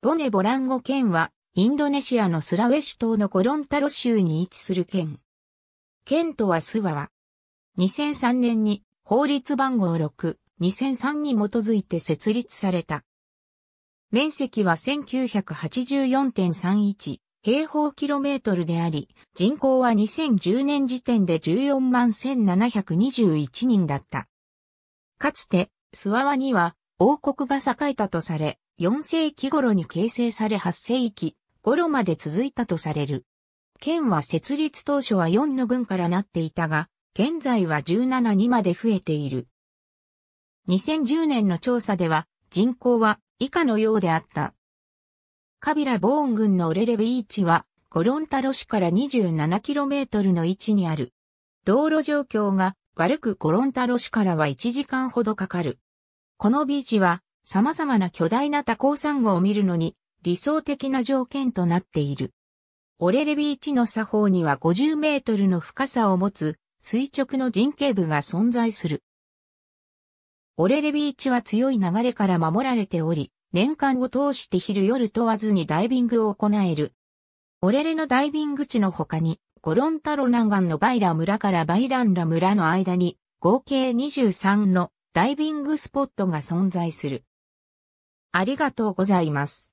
ボネボランゴ県は、インドネシアのスラウェシ島のコロンタロ州に位置する県。県とはスワワ。2003年に法律番号6、2003に基づいて設立された。面積は1984.31平方キロメートルであり、人口は2010年時点で14万1721人だった。かつて、スワワには王国が栄えたとされ、4世紀頃に形成され8世紀頃まで続いたとされる。県は設立当初は4の軍からなっていたが、現在は17にまで増えている。2010年の調査では人口は以下のようであった。カビラ・ボーン軍のオレレビーチはコロンタロ市から 27km の位置にある。道路状況が悪くコロンタロ市からは1時間ほどかかる。このビーチは様々な巨大な多孔産後を見るのに理想的な条件となっている。オレレビーチの作法には50メートルの深さを持つ垂直の人形部が存在する。オレレビーチは強い流れから守られており、年間を通して昼夜問わずにダイビングを行える。オレレのダイビング地の他に、ゴロンタロ南岸のバイラ村からバイランラ村の間に合計23のダイビングスポットが存在する。ありがとうございます。